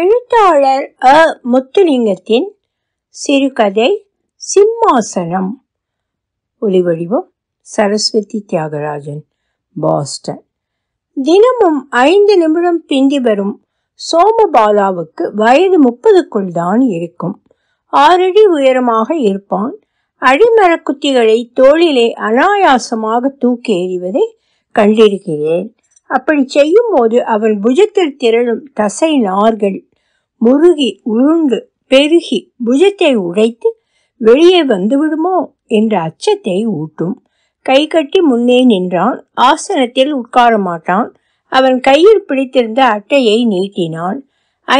எழுத்தாளர் அ முத்துலிங்கத்தின் சிறுகதை சிம்மாசனம் ஒலிவடிவம் சரஸ்வதி தியாகராஜன் பாஸ்டன் தினமும் ஐந்து நிமிடம் பிந்தி வரும் சோமபாலாவுக்கு வயது முப்பதுக்குள் தான் இருக்கும் ஆறடி உயரமாக இருப்பான் அடிமரக்குத்திகளை தோளிலே அனாயாசமாக தூக்கி எறிவதை கண்டிருக்கிறேன் அப்படி செய்யும் போது அவன் புஜத்தில் திரளும் தசை நார்கள் முருகி உருண்டு பெருகி புஜத்தை உடைத்து வெளியே வந்து விடுமோ என்ற அச்சத்தை ஊட்டும் கை கட்டி முன்னே நின்றான் ஆசனத்தில் உட்கார மாட்டான் அவன் கையில் பிடித்திருந்த அட்டையை நீட்டினான்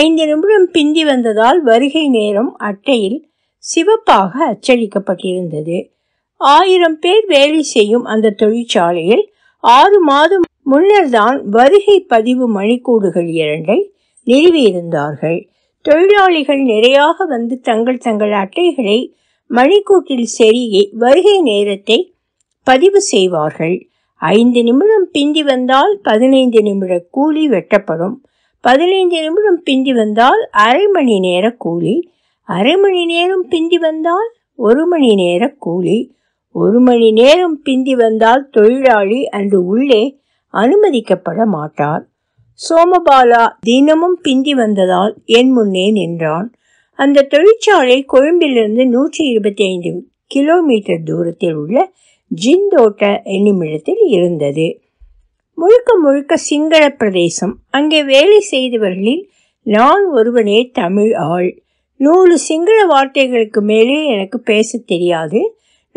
ஐந்து நிமிடம் பிந்தி வந்ததால் வருகை நேரம் அட்டையில் சிவப்பாக அச்சடிக்கப்பட்டிருந்தது ஆயிரம் பேர் வேலை செய்யும் அந்த தொழிற்சாலையில் ஆறு மாதம் முன்னர்தான் வருகை பதிவு மணிக்கூடுகள் இரண்டை நிறுவியிருந்தார்கள் தொழிலாளிகள் நிறையாக வந்து தங்கள் தங்கள் அட்டைகளை மணிக்கூட்டில் செருகி வருகை நேரத்தை பதிவு செய்வார்கள் ஐந்து நிமிடம் பிந்தி வந்தால் பதினைந்து நிமிட கூலி வெட்டப்படும் பதினைந்து நிமிடம் பிந்தி வந்தால் அரை மணி நேர கூலி அரை மணி நேரம் பிந்தி வந்தால் ஒரு மணி நேர கூலி ஒரு மணி நேரம் பிந்தி வந்தால் தொழிலாளி அன்று உள்ளே அனுமதிக்கப்பட மாட்டார் சோமபாலா தினமும் பிந்தி வந்ததால் என் முன்னே நின்றான் அந்த தொழிற்சாலை கொழும்பிலிருந்து நூற்றி இருபத்தி ஐந்து கிலோமீட்டர் தூரத்தில் உள்ள ஜிந்தோட்ட என்னுமிடத்தில் இருந்தது முழுக்க முழுக்க சிங்கள பிரதேசம் அங்கே வேலை செய்தவர்களில் நான் ஒருவனே தமிழ் ஆள் நூறு சிங்கள வார்த்தைகளுக்கு மேலே எனக்கு பேச தெரியாது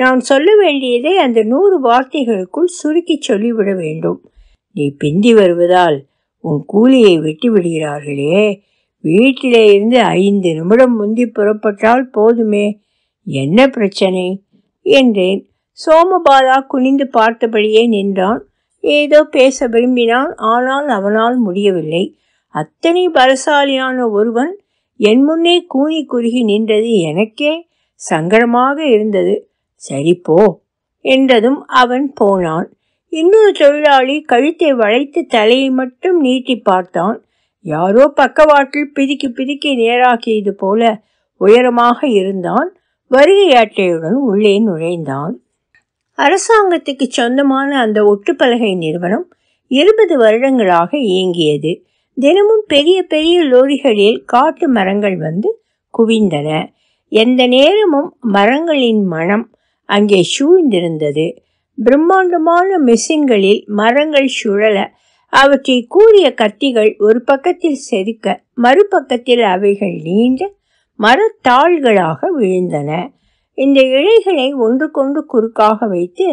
நான் சொல்ல வேண்டியதை அந்த நூறு வார்த்தைகளுக்குள் சுருக்கி சொல்லிவிட வேண்டும் நீ பிந்தி வருவதால் உன் கூலியை வெட்டி விடுகிறார்களே வீட்டிலே இருந்து ஐந்து நிமிடம் முந்தி புறப்பட்டால் போதுமே என்ன பிரச்சனை என்றேன் சோமபாலா குனிந்து பார்த்தபடியே நின்றான் ஏதோ பேச விரும்பினான் ஆனால் அவனால் முடியவில்லை அத்தனை பலசாலியான ஒருவன் என் முன்னே கூனி குறுகி நின்றது எனக்கே சங்கடமாக இருந்தது சரி போ என்றதும் அவன் போனான் இன்னொரு தொழிலாளி கழுத்தை வளைத்து தலையை மட்டும் நீட்டி பார்த்தான் யாரோ பக்கவாட்டில் பிதுக்கி பிதுக்கி நேராக்கியது போல உயரமாக இருந்தான் வருகை அட்டையுடன் உள்ளே நுழைந்தான் அரசாங்கத்துக்கு சொந்தமான அந்த ஒட்டுப்பலகை நிறுவனம் இருபது வருடங்களாக இயங்கியது தினமும் பெரிய பெரிய லோரிகளில் காட்டு மரங்கள் வந்து குவிந்தன எந்த நேரமும் மரங்களின் மனம் அங்கே சூழ்ந்திருந்தது பிரம்மாண்டமான மிஷின்களில் மரங்கள் சுழல அவற்றை கூறிய கத்திகள் ஒரு பக்கத்தில் செதுக்க மறுபக்கத்தில் அவைகள் நீண்ட மரத்தாள்களாக விழுந்தன இந்த இழைகளை ஒன்றுக்கொன்று குறுக்காக வைத்து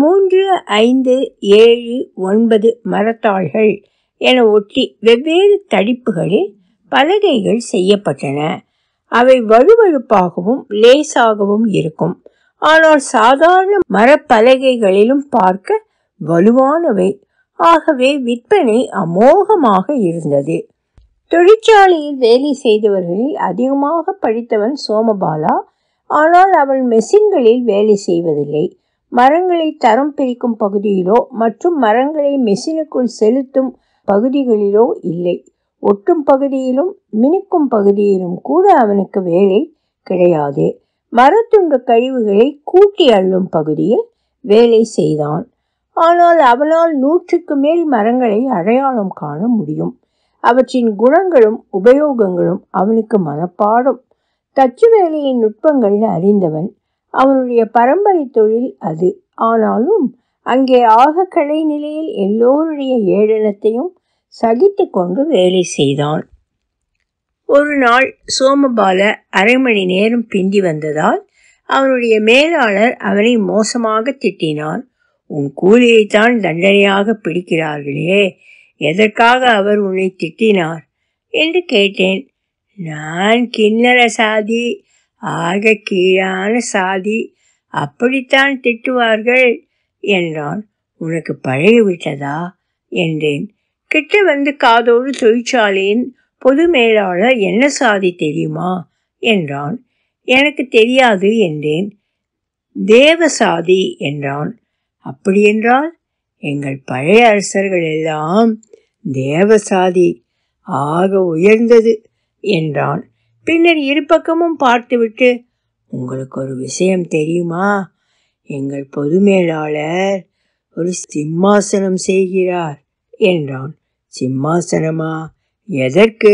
மூன்று ஐந்து ஏழு ஒன்பது மரத்தாள்கள் என ஒட்டி வெவ்வேறு தடிப்புகளில் பலகைகள் செய்யப்பட்டன அவை வலுவழுப்பாகவும் லேசாகவும் இருக்கும் ஆனால் சாதாரண மரப்பலகைகளிலும் பார்க்க வலுவானவை ஆகவே விற்பனை அமோகமாக இருந்தது தொழிற்சாலையில் வேலை செய்தவர்களில் அதிகமாக படித்தவன் சோமபாலா ஆனால் அவள் மெஷின்களில் வேலை செய்வதில்லை மரங்களை தரம் பிரிக்கும் பகுதியிலோ மற்றும் மரங்களை மெஷினுக்குள் செலுத்தும் பகுதிகளிலோ இல்லை ஒட்டும் பகுதியிலும் மினுக்கும் பகுதியிலும் கூட அவனுக்கு வேலை கிடையாது மரத்துண்டு கழிவுகளை கூட்டி அள்ளும் பகுதியில் வேலை செய்தான் ஆனால் அவனால் நூற்றுக்கு மேல் மரங்களை அடையாளம் காண முடியும் அவற்றின் குணங்களும் உபயோகங்களும் அவனுக்கு மனப்பாடும் தச்சு வேலையின் நுட்பங்கள் அறிந்தவன் அவனுடைய பரம்பரை தொழில் அது ஆனாலும் அங்கே ஆக கலை நிலையில் எல்லோருடைய ஏழனத்தையும் சகித்து கொண்டு வேலை செய்தான் ஒரு நாள் சோமபால அரை மணி நேரம் பிந்தி வந்ததால் அவனுடைய மேலாளர் அவனை மோசமாக திட்டினார் உன் கூலியைத்தான் தண்டனையாக பிடிக்கிறார்களே எதற்காக அவர் உன்னை திட்டினார் என்று கேட்டேன் நான் கிண்ணற சாதி ஆக கீழான சாதி அப்படித்தான் திட்டுவார்கள் என்றான் உனக்கு பழகிவிட்டதா என்றேன் கிட்ட வந்து காதோடு தொழிற்சாலையின் பொது மேலாளர் என்ன சாதி தெரியுமா என்றான் எனக்கு தெரியாது என்றேன் தேவ சாதி என்றான் அப்படியென்றால் எங்கள் பழைய அரசர்கள் எல்லாம் தேவ சாதி ஆக உயர்ந்தது என்றான் பின்னர் இருபக்கமும் பார்த்துவிட்டு உங்களுக்கு ஒரு விஷயம் தெரியுமா எங்கள் பொது மேலாளர் ஒரு சிம்மாசனம் செய்கிறார் என்றான் சிம்மாசனமா எதற்கு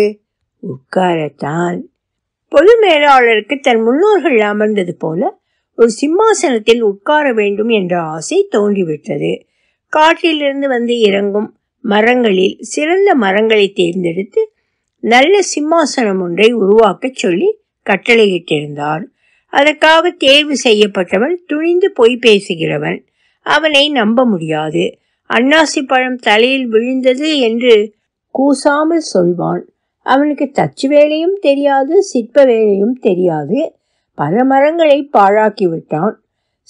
உட்காரத்தான் பொது மேலாளருக்கு தன் முன்னோர்கள் அமர்ந்தது போல ஒரு சிம்மாசனத்தில் உட்கார வேண்டும் என்ற ஆசை தோன்றிவிட்டது காற்றிலிருந்து வந்து இறங்கும் மரங்களில் சிறந்த மரங்களை தேர்ந்தெடுத்து நல்ல சிம்மாசனம் ஒன்றை உருவாக்கச் சொல்லி கட்டளையிட்டிருந்தார் அதற்காக தேர்வு செய்யப்பட்டவன் துணிந்து பொய் பேசுகிறவன் அவனை நம்ப முடியாது அன்னாசி பழம் தலையில் விழுந்தது என்று கூசாமல் சொல்வான் அவனுக்கு தச்சு வேலையும் தெரியாது சிற்ப வேலையும் தெரியாது பல மரங்களை பாழாக்கி விட்டான்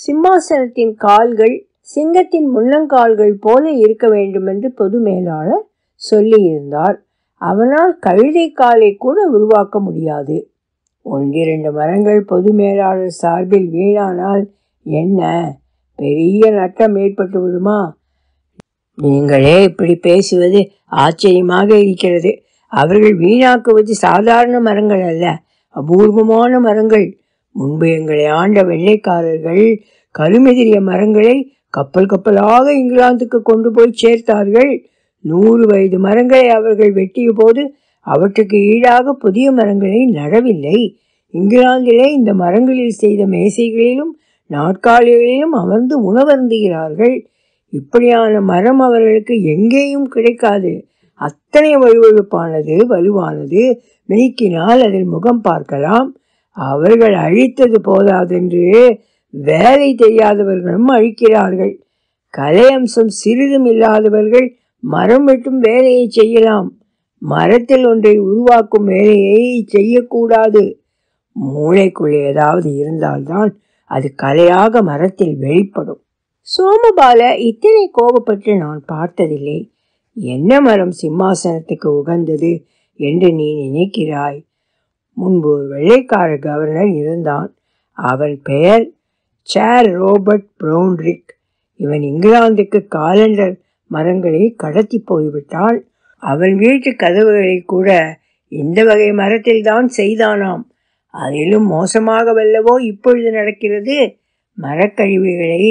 சிம்மாசனத்தின் கால்கள் சிங்கத்தின் முன்னங்கால்கள் போல இருக்க வேண்டுமென்று பொது மேலாளர் சொல்லியிருந்தார் அவனால் கழுதை காலை கூட உருவாக்க முடியாது ஒன்றிரண்டு மரங்கள் பொது மேலாளர் சார்பில் வீணானால் என்ன பெரிய நட்டம் ஏற்பட்டு விடுமா நீங்களே இப்படி பேசுவது ஆச்சரியமாக இருக்கிறது அவர்கள் வீணாக்குவது சாதாரண மரங்கள் அல்ல அபூர்வமான மரங்கள் முன்பு எங்களை ஆண்ட வெள்ளைக்காரர்கள் கருமெதிரிய மரங்களை கப்பல் கப்பலாக இங்கிலாந்துக்கு கொண்டு போய் சேர்த்தார்கள் நூறு வயது மரங்களை அவர்கள் வெட்டிய போது அவற்றுக்கு ஈடாக புதிய மரங்களை நடவில்லை இங்கிலாந்திலே இந்த மரங்களில் செய்த மேசைகளிலும் நாட்காலிகளிலும் அமர்ந்து உணவருந்துகிறார்கள் இப்படியான மரம் அவர்களுக்கு எங்கேயும் கிடைக்காது அத்தனை வலுவழுப்பானது வலுவானது மெய்க்கினால் அதில் முகம் பார்க்கலாம் அவர்கள் அழித்தது போதாதென்று வேலை தெரியாதவர்களும் அழிக்கிறார்கள் கலையம்சம் சிறிதும் இல்லாதவர்கள் மரம் வெட்டும் வேலையை செய்யலாம் மரத்தில் ஒன்றை உருவாக்கும் வேலையை செய்யக்கூடாது மூளைக்குள்ளே ஏதாவது இருந்தால்தான் அது கலையாக மரத்தில் வெளிப்படும் சோமபால இத்தனை கோபப்பட்டு நான் பார்த்ததில்லை என்ன மரம் சிம்மாசனத்துக்கு உகந்தது என்று நீ நினைக்கிறாய் முன்பு ஒரு வெள்ளைக்கார கவர்னர் இருந்தான் அவன் பெயர் சேர் ரோபர்ட் ப்ரௌன்ரிக் இவன் இங்கிலாந்துக்கு காலண்டர் மரங்களை கடத்தி போய்விட்டால் அவன் வீட்டு கதவுகளை கூட இந்த வகை மரத்தில் தான் செய்தானாம் அதிலும் மோசமாக வல்லவோ இப்பொழுது நடக்கிறது மரக்கழிவுகளை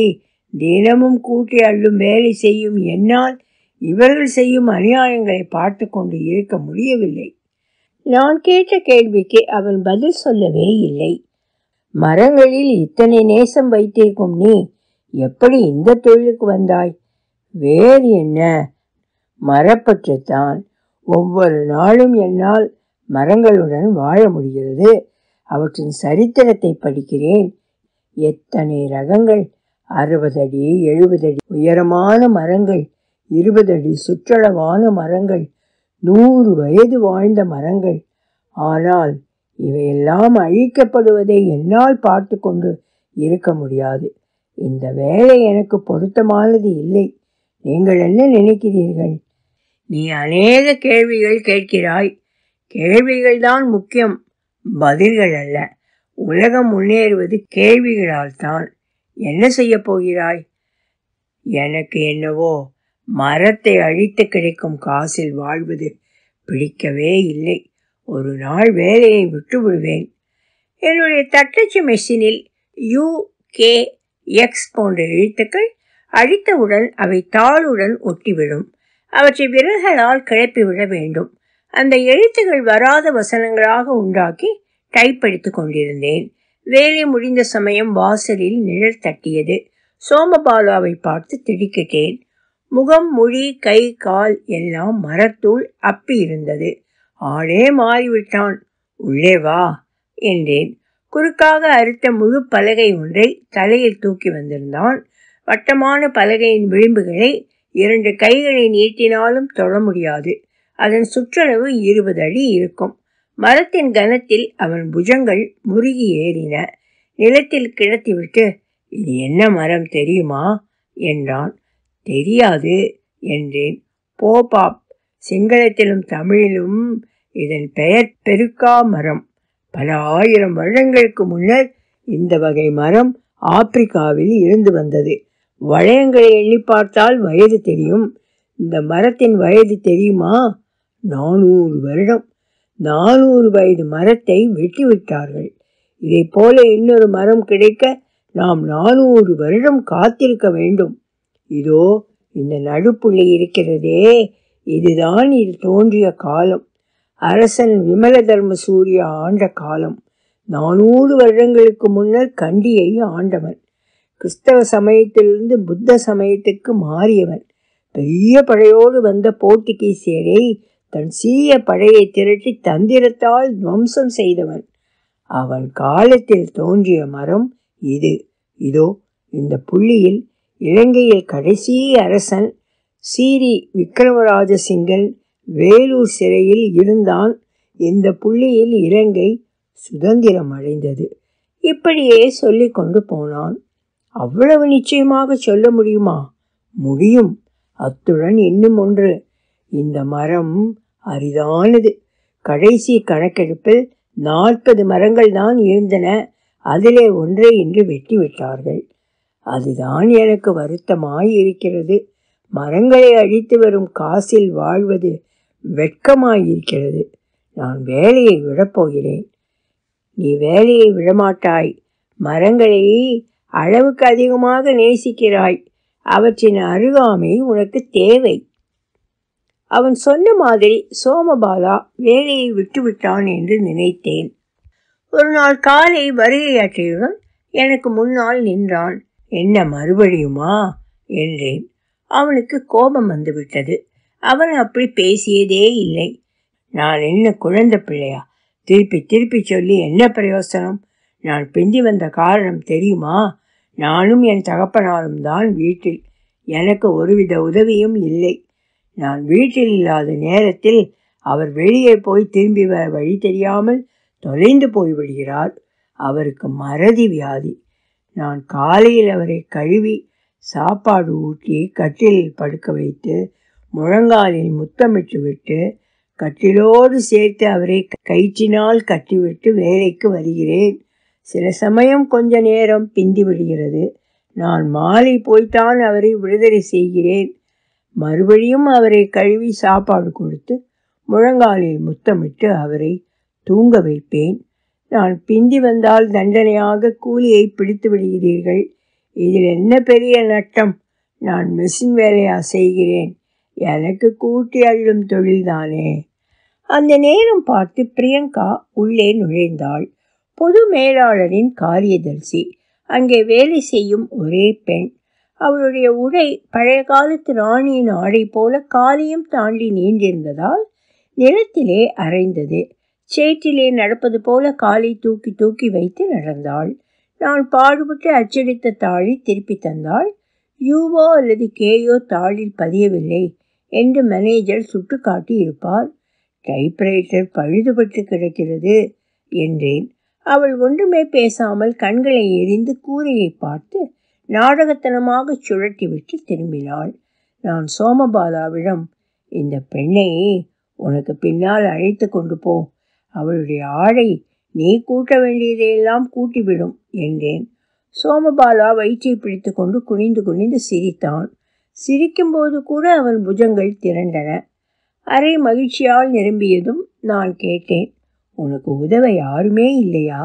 தினமும் கூட்டி அள்ளும் வேலை செய்யும் என்னால் இவர்கள் செய்யும் அநியாயங்களை பார்த்து கொண்டு இருக்க முடியவில்லை நான் கேட்ட கேள்விக்கு அவன் பதில் சொல்லவே இல்லை மரங்களில் இத்தனை நேசம் வைத்திருக்கும் நீ எப்படி இந்த தொழிலுக்கு வந்தாய் வேறு என்ன மரப்பற்றுத்தான் ஒவ்வொரு நாளும் என்னால் மரங்களுடன் வாழ முடிகிறது அவற்றின் சரித்திரத்தை படிக்கிறேன் எத்தனை ரகங்கள் அறுபது அடி எழுபது அடி உயரமான மரங்கள் இருபது அடி சுற்றளவான மரங்கள் நூறு வயது வாழ்ந்த மரங்கள் ஆனால் இவையெல்லாம் அழிக்கப்படுவதை என்னால் பார்த்து கொண்டு இருக்க முடியாது இந்த வேலை எனக்கு பொருத்தமானது இல்லை நீங்கள் என்ன நினைக்கிறீர்கள் நீ அநேக கேள்விகள் கேட்கிறாய் கேள்விகள் தான் முக்கியம் பதில்கள் அல்ல உலகம் முன்னேறுவது கேள்விகளால் தான் என்ன செய்ய போகிறாய் எனக்கு என்னவோ மரத்தை அழித்து கிடைக்கும் காசில் வாழ்வது பிடிக்கவே இல்லை ஒரு நாள் வேலையை விட்டு விடுவேன் என்னுடைய தட்டச்சு மெஷினில் யூ கே எக்ஸ் போன்ற எழுத்துக்கள் அழித்தவுடன் அவை தாளுடன் ஒட்டிவிடும் அவற்றை விரல்களால் கிளப்பிவிட வேண்டும் அந்த எழுத்துகள் வராத வசனங்களாக உண்டாக்கி டைப் எடுத்து கொண்டிருந்தேன் வேலை முடிந்த சமயம் வாசலில் நிழல் தட்டியது சோமபாலாவை பார்த்து திடுக்கிட்டேன் முகம் மொழி கை கால் எல்லாம் மரத்தூள் அப்பி இருந்தது ஆளே மாறிவிட்டான் உள்ளே வா என்றேன் குறுக்காக அறுத்த முழு பலகை ஒன்றை தலையில் தூக்கி வந்திருந்தான் வட்டமான பலகையின் விளிம்புகளை இரண்டு கைகளை நீட்டினாலும் தொட முடியாது அதன் சுற்றளவு இருபது அடி இருக்கும் மரத்தின் கனத்தில் அவன் புஜங்கள் முறுகி ஏறின நிலத்தில் கிடத்திவிட்டு இது என்ன மரம் தெரியுமா என்றான் தெரியாது என்றேன் போபாப் சிங்களத்திலும் தமிழிலும் இதன் பெயர் பெருக்கா மரம் பல ஆயிரம் வருடங்களுக்கு முன்னர் இந்த வகை மரம் ஆப்பிரிக்காவில் இருந்து வந்தது வளையங்களை எண்ணி பார்த்தால் வயது தெரியும் இந்த மரத்தின் வயது தெரியுமா நானூறு வருடம் நானூறு வயது மரத்தை வெட்டிவிட்டார்கள் இதை போல இன்னொரு மரம் கிடைக்க நாம் நானூறு வருடம் காத்திருக்க வேண்டும் இதோ இந்த நடுப்புள்ளி இருக்கிறதே இதுதான் இது தோன்றிய காலம் அரசன் விமல தர்ம சூரிய ஆண்ட காலம் நானூறு வருடங்களுக்கு முன்னர் கண்டியை ஆண்டவன் கிறிஸ்தவ சமயத்திலிருந்து புத்த சமயத்துக்கு மாறியவன் பெரிய படையோடு வந்த சேரை தன் சீய பழையை திரட்டி தந்திரத்தால் துவம்சம் செய்தவன் அவன் காலத்தில் தோன்றிய மரம் இது இதோ இந்த புள்ளியில் இலங்கையில் கடைசி அரசன் சீரி விக்ரமராஜ சிங்கன் வேலூர் சிறையில் இருந்தான் இந்த புள்ளியில் இலங்கை சுதந்திரம் அடைந்தது இப்படியே சொல்லி கொண்டு போனான் அவ்வளவு நிச்சயமாக சொல்ல முடியுமா முடியும் அத்துடன் இன்னும் ஒன்று இந்த மரம் அரிதானது கடைசி கணக்கெடுப்பில் நாற்பது மரங்கள் தான் இருந்தன அதிலே ஒன்றை இன்று வெட்டிவிட்டார்கள் அதுதான் எனக்கு வருத்தமாய் இருக்கிறது மரங்களை அழித்து வரும் காசில் வாழ்வது வெட்கமாயிருக்கிறது நான் வேலையை விடப்போகிறேன் நீ வேலையை விடமாட்டாய் மரங்களை அளவுக்கு அதிகமாக நேசிக்கிறாய் அவற்றின் அருகாமை உனக்கு தேவை அவன் சொன்ன மாதிரி சோமபாலா வேலையை விட்டுவிட்டான் என்று நினைத்தேன் ஒரு நாள் காலை வருகையாற்றியுடன் எனக்கு முன்னால் நின்றான் என்ன மறுபடியுமா என்றேன் அவனுக்கு கோபம் வந்துவிட்டது அவன் அப்படி பேசியதே இல்லை நான் என்ன குழந்தை பிள்ளையா திருப்பி திருப்பி சொல்லி என்ன பிரயோசனம் நான் பிந்தி வந்த காரணம் தெரியுமா நானும் என் தகப்பனாலும் தான் வீட்டில் எனக்கு ஒருவித உதவியும் இல்லை நான் வீட்டில் இல்லாத நேரத்தில் அவர் வெளியே போய் திரும்பி வர வழி தெரியாமல் தொலைந்து போய்விடுகிறார் அவருக்கு மறதி வியாதி நான் காலையில் அவரை கழுவி சாப்பாடு ஊட்டி கட்டிலில் படுக்க வைத்து முழங்காலில் முத்தமிட்டு விட்டு கட்டிலோடு சேர்த்து அவரை கயிற்றினால் கட்டிவிட்டு வேலைக்கு வருகிறேன் சில சமயம் கொஞ்ச நேரம் பிந்தி விடுகிறது நான் மாலை போய்த்தான் அவரை விடுதலை செய்கிறேன் மறுபடியும் அவரை கழுவி சாப்பாடு கொடுத்து முழங்காலில் முத்தமிட்டு அவரை தூங்க வைப்பேன் நான் பிந்தி வந்தால் தண்டனையாக கூலியை பிடித்து விடுகிறீர்கள் இதில் என்ன பெரிய நட்டம் நான் மிஷின் வேலையா செய்கிறேன் எனக்கு கூட்டி அள்ளும் தொழில்தானே அந்த நேரம் பார்த்து பிரியங்கா உள்ளே நுழைந்தாள் பொது மேலாளரின் காரியதர்சி அங்கே வேலை செய்யும் ஒரே பெண் அவளுடைய உடை பழைய காலத்து ராணியின் ஆடை போல காலியும் தாண்டி நீண்டிருந்ததால் நிலத்திலே அரைந்தது சேற்றிலே நடப்பது போல காலை தூக்கி தூக்கி வைத்து நடந்தாள் நான் பாடுபட்டு அச்சடித்த தாளி திருப்பி தந்தாள் யூவோ அல்லது கேயோ தாளில் பதியவில்லை என்று மேனேஜர் சுட்டு காட்டி இருப்பார் டைப்ரைட்டர் பழுதுபட்டு கிடக்கிறது என்றேன் அவள் ஒன்றுமே பேசாமல் கண்களை எரிந்து கூரையை பார்த்து நாடகத்தனமாக சுழட்டிவிட்டு திரும்பினாள் நான் சோமபாலாவிடம் இந்த பெண்ணை உனக்கு பின்னால் அழைத்து கொண்டு போ அவளுடைய ஆடை நீ கூட்ட வேண்டியதையெல்லாம் கூட்டிவிடும் என்றேன் சோமபாலா வயிற்றை பிடித்து கொண்டு குனிந்து குனிந்து சிரித்தான் சிரிக்கும்போது கூட அவன் புஜங்கள் திரண்டன அரை மகிழ்ச்சியால் நிரம்பியதும் நான் கேட்டேன் உனக்கு உதவ யாருமே இல்லையா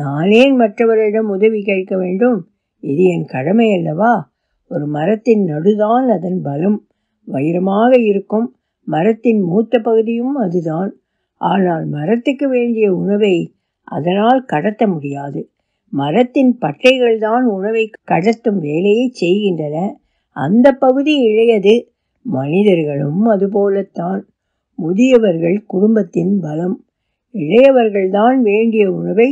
நானே மற்றவரிடம் உதவி கேட்க வேண்டும் இது என் கடமை அல்லவா ஒரு மரத்தின் நடுதான் அதன் பலம் வைரமாக இருக்கும் மரத்தின் மூத்த பகுதியும் அதுதான் ஆனால் மரத்துக்கு வேண்டிய உணவை அதனால் கடத்த முடியாது மரத்தின் பட்டைகள் தான் உணவை கடத்தும் வேலையை செய்கின்றன அந்த பகுதி இழையது மனிதர்களும் அதுபோலத்தான் முதியவர்கள் குடும்பத்தின் பலம் இளையவர்கள்தான் வேண்டிய உணவை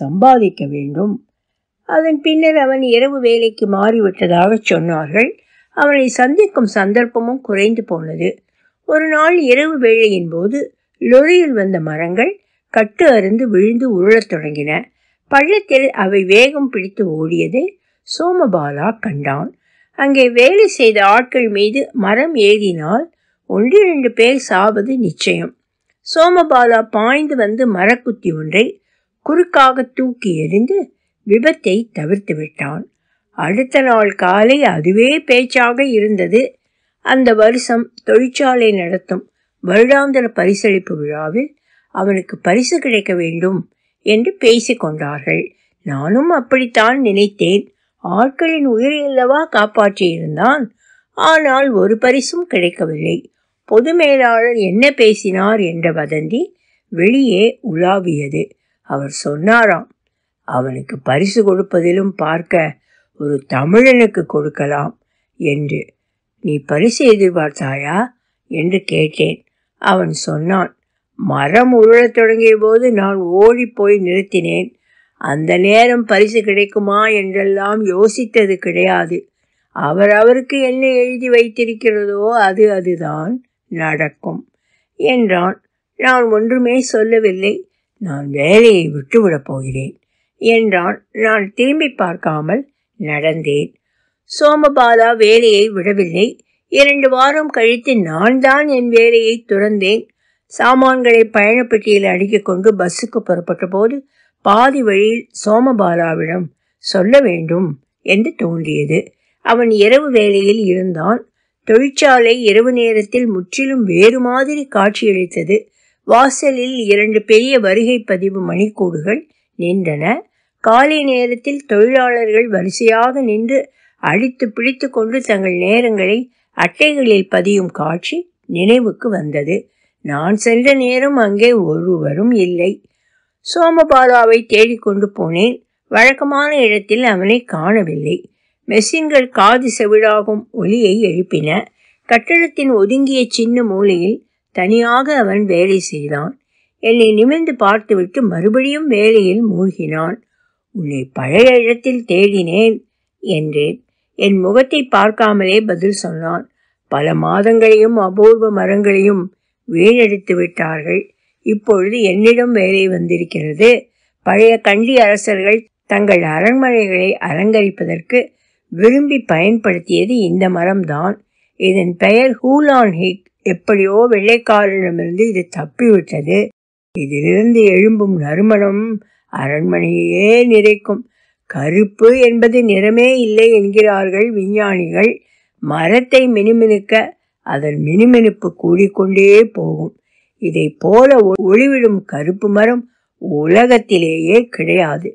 சம்பாதிக்க வேண்டும் அதன் பின்னர் அவன் இரவு வேலைக்கு மாறிவிட்டதாக சொன்னார்கள் அவனை சந்திக்கும் சந்தர்ப்பமும் குறைந்து போனது ஒரு நாள் இரவு வேளையின் போது லொரியில் வந்த மரங்கள் கட்டு அருந்து விழுந்து உருளத் தொடங்கின பள்ளத்தில் அவை வேகம் பிடித்து ஓடியதை சோமபாலா கண்டான் அங்கே வேலை செய்த ஆட்கள் மீது மரம் ஏறினால் ஒன்றிரண்டு பேர் சாவது நிச்சயம் சோமபாலா பாய்ந்து வந்து மரக்குத்தி ஒன்றை குறுக்காக தூக்கி எறிந்து விபத்தை தவிர்த்து விட்டான் அடுத்த நாள் காலை அதுவே பேச்சாக இருந்தது அந்த வருஷம் தொழிற்சாலை நடத்தும் வருடாந்திர பரிசளிப்பு விழாவில் அவனுக்கு பரிசு கிடைக்க வேண்டும் என்று பேசிக்கொண்டார்கள் நானும் அப்படித்தான் நினைத்தேன் ஆட்களின் உயிரையல்லவா காப்பாற்றியிருந்தான் ஆனால் ஒரு பரிசும் கிடைக்கவில்லை பொது மேலாளர் என்ன பேசினார் என்ற வதந்தி வெளியே உலாவியது அவர் சொன்னாராம் அவனுக்கு பரிசு கொடுப்பதிலும் பார்க்க ஒரு தமிழனுக்கு கொடுக்கலாம் என்று நீ பரிசு எதிர்பார்த்தாயா என்று கேட்டேன் அவன் சொன்னான் மரம் உருளத் தொடங்கிய போது நான் ஓடிப்போய் நிறுத்தினேன் அந்த நேரம் பரிசு கிடைக்குமா என்றெல்லாம் யோசித்தது கிடையாது அவர் அவருக்கு என்ன எழுதி வைத்திருக்கிறதோ அது அதுதான் நடக்கும் என்றான் நான் ஒன்றுமே சொல்லவில்லை நான் வேலையை விட்டுவிடப் போகிறேன் என்றான் நான் திரும்பி பார்க்காமல் நடந்தேன் சோமபாலா வேலையை விடவில்லை இரண்டு வாரம் கழித்து நான் தான் என் வேலையை துறந்தேன் சாமான்களை பயணப்பெட்டியில் அடுக்கிக் கொண்டு பஸ்ஸுக்கு புறப்பட்ட போது பாதி வழியில் சோமபாலாவிடம் சொல்ல வேண்டும் என்று தோன்றியது அவன் இரவு வேலையில் இருந்தான் தொழிற்சாலை இரவு நேரத்தில் முற்றிலும் வேறு மாதிரி காட்சியளித்தது வாசலில் இரண்டு பெரிய வருகை பதிவு மணிக்கூடுகள் நின்றன காலை நேரத்தில் தொழிலாளர்கள் வரிசையாக நின்று அழித்து பிடித்து கொண்டு தங்கள் நேரங்களை அட்டைகளில் பதியும் காட்சி நினைவுக்கு வந்தது நான் சென்ற நேரம் அங்கே ஒருவரும் இல்லை சோமபாலாவை தேடிக்கொண்டு போனேன் வழக்கமான இடத்தில் அவனை காணவில்லை மெஷின்கள் காது செவிடாகும் ஒலியை எழுப்பின கட்டடத்தின் ஒதுங்கிய சின்ன மூலையில் தனியாக அவன் வேலை செய்தான் என்னை நிமிர்ந்து பார்த்துவிட்டு மறுபடியும் வேலையில் மூழ்கினான் உன்னை பழைய இடத்தில் தேடினேன் என்றேன் என் முகத்தை பார்க்காமலே பதில் சொன்னான் பல மாதங்களையும் அபூர்வ மரங்களையும் வீணடித்து விட்டார்கள் இப்பொழுது என்னிடம் வேலை வந்திருக்கிறது பழைய கண்டி அரசர்கள் தங்கள் அரண்மனைகளை அலங்கரிப்பதற்கு விரும்பி பயன்படுத்தியது இந்த மரம்தான் இதன் பெயர் ஹூலான் ஹிக் எப்படியோ வெள்ளைக்காரனிடமிருந்து இது தப்பிவிட்டது இதிலிருந்து எழும்பும் நறுமணம் அரண்மனையே நிறைக்கும் கருப்பு என்பது நிறமே இல்லை என்கிறார்கள் விஞ்ஞானிகள் மரத்தை மினுமினுக்க அதன் மினுமினுப்பு கூடிக்கொண்டே போகும் இதை போல ஒளிவிடும் கருப்பு மரம் உலகத்திலேயே கிடையாது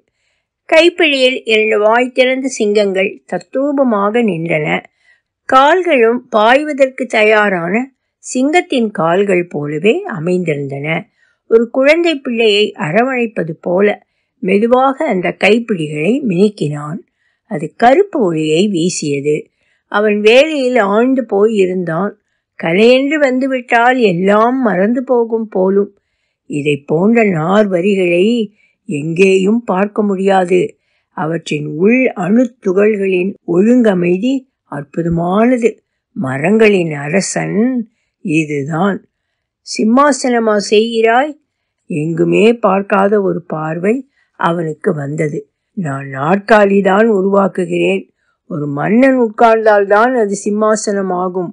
கைப்பிழியில் இரண்டு வாய் திறந்த சிங்கங்கள் தத்ரூபமாக நின்றன கால்களும் பாய்வதற்கு தயாரான சிங்கத்தின் கால்கள் போலவே அமைந்திருந்தன ஒரு குழந்தை பிள்ளையை அரவணைப்பது போல மெதுவாக அந்த கைப்பிடிகளை மினுக்கினான் அது கருப்பு ஒளியை வீசியது அவன் வேலையில் ஆழ்ந்து போய் இருந்தான் கலையென்று வந்துவிட்டால் எல்லாம் மறந்து போகும் போலும் இதை போன்ற நார் வரிகளை எங்கேயும் பார்க்க முடியாது அவற்றின் உள் அணு துகள்களின் ஒழுங்கமைதி அற்புதமானது மரங்களின் அரசன் இதுதான் சிம்மாசனமா செய்கிறாய் எங்குமே பார்க்காத ஒரு பார்வை அவனுக்கு வந்தது நான் நாற்காலி தான் உருவாக்குகிறேன் ஒரு மன்னன் உட்கார்ந்தால்தான் அது சிம்மாசனம் ஆகும்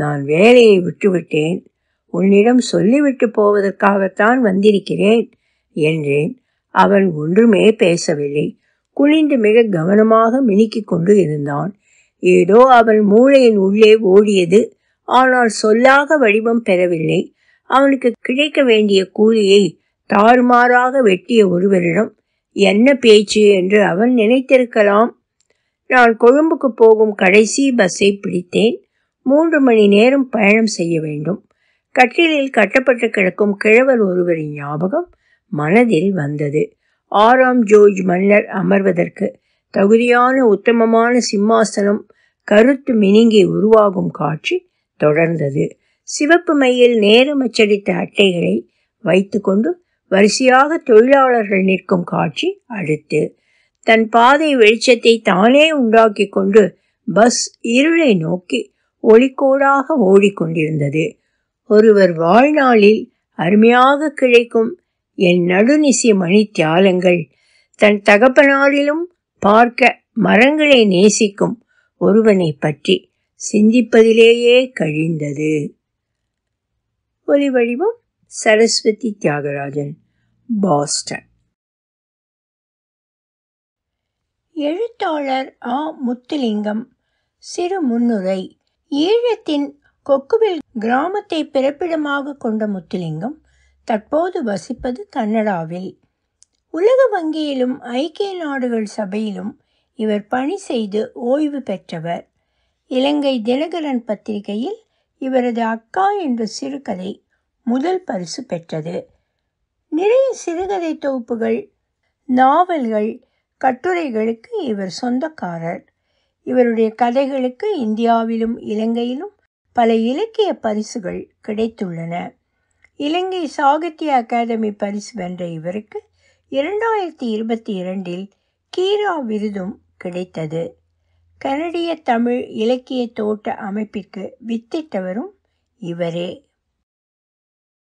நான் வேலையை விட்டுவிட்டேன் உன்னிடம் சொல்லிவிட்டு போவதற்காகத்தான் வந்திருக்கிறேன் என்றேன் அவன் ஒன்றுமே பேசவில்லை குனிந்து மிக கவனமாக மினுக்கிக் கொண்டு இருந்தான் ஏதோ அவன் மூளையின் உள்ளே ஓடியது ஆனால் சொல்லாக வடிவம் பெறவில்லை அவனுக்கு கிடைக்க வேண்டிய கூலியை தாறுமாறாக வெட்டிய ஒருவரிடம் என்ன பேச்சு என்று அவன் நினைத்திருக்கலாம் நான் கொழும்புக்கு போகும் கடைசி பஸ்ஸை பிடித்தேன் மூன்று மணி நேரம் பயணம் செய்ய வேண்டும் கட்டிலில் கட்டப்பட்டு கிடக்கும் கிழவர் ஒருவரின் ஞாபகம் மனதில் வந்தது ஆறாம் ஜோர்ஜ் மன்னர் அமர்வதற்கு தகுதியான உத்தமமான சிம்மாசனம் கருத்து மினிங்கி உருவாகும் காட்சி தொடர்ந்தது சிவப்பு மையில் நேரம் அச்சடித்த அட்டைகளை வைத்துக்கொண்டு வரிசையாக தொழிலாளர்கள் நிற்கும் காட்சி அடுத்து தன் பாதை வெளிச்சத்தை தானே உண்டாக்கி கொண்டு பஸ் இருளை நோக்கி ஒளிக்கோடாக ஓடிக்கொண்டிருந்தது ஒருவர் வாழ்நாளில் அருமையாக கிடைக்கும் என் நடுநிசி மணி தியாலங்கள் தன் தகப்பனாரிலும் பார்க்க மரங்களை நேசிக்கும் ஒருவனை பற்றி சிந்திப்பதிலேயே கழிந்தது ஒலி வடிவம் சரஸ்வதி தியாகராஜன் பாஸ்டன் எழுத்தாளர் ஆ முத்துலிங்கம் சிறு முன்னுரை ஈழத்தின் கொக்குவில் கிராமத்தை பிறப்பிடமாக கொண்ட முத்துலிங்கம் தற்போது வசிப்பது கன்னடாவில் உலக வங்கியிலும் ஐக்கிய நாடுகள் சபையிலும் இவர் பணி செய்து ஓய்வு பெற்றவர் இலங்கை தினகரன் பத்திரிகையில் இவரது அக்கா என்ற சிறுகதை முதல் பரிசு பெற்றது நிறைய சிறுகதை தொகுப்புகள் நாவல்கள் கட்டுரைகளுக்கு இவர் சொந்தக்காரர் இவருடைய கதைகளுக்கு இந்தியாவிலும் இலங்கையிலும் பல இலக்கிய பரிசுகள் கிடைத்துள்ளன இலங்கை சாகித்ய அகாதமி பரிசு வென்ற இவருக்கு இரண்டாயிரத்தி இருபத்தி இரண்டில் கீரா விருதும் கிடைத்தது கனடிய தமிழ் இலக்கிய தோட்ட அமைப்பிற்கு வித்திட்டவரும் இவரே